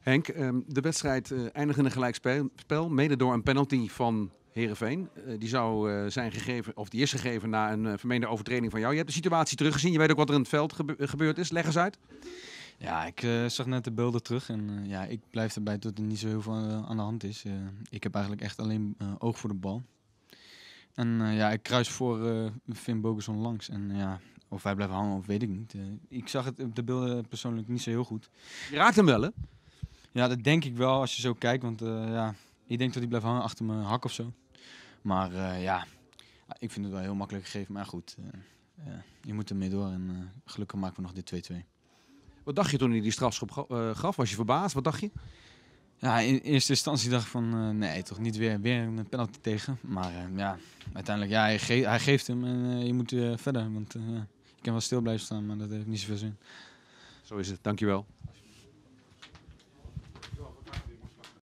Henk, ehm, de wedstrijd eh, eindigde in een gelijkspel, mede door een penalty van Herenveen. Eh, die zou eh, zijn gegeven, of die is gegeven na een vermeende overtreding van jou. Je hebt de situatie teruggezien, je weet ook wat er in het veld gebeurd is. Leg eens uit. Ja, ik zag net de beelden terug en ja, ik blijf erbij dat er niet zo heel veel aan de hand is. ik heb eigenlijk echt alleen oog voor de bal. En ja, ik kruis voor Finn Bogerson langs en ja, of wij blijven hangen of weet ik niet. ik zag het op de beelden persoonlijk niet zo heel goed. Je raakt hem wel hè? Ja, dat denk ik wel als je zo kijkt. Want eh, ja, ik denk dat hij blijft hangen achter mijn hak of zo. Maar eh, ja, ik vind het wel heel makkelijk gegeven. Maar goed, eh, je moet ermee door. En gelukkig maken we nog dit 2-2. Wat dacht je toen hij die strafschop gaf? Was je verbaasd? Wat dacht je? Ja, in eerste instantie dacht ik van nee, toch niet weer, weer een penalty tegen. Maar ja, uiteindelijk, ja, hij, geeft hem en je moet verder. Want je kan wel stil blijven staan, maar dat heeft niet zoveel zin. Zo is het, dankjewel.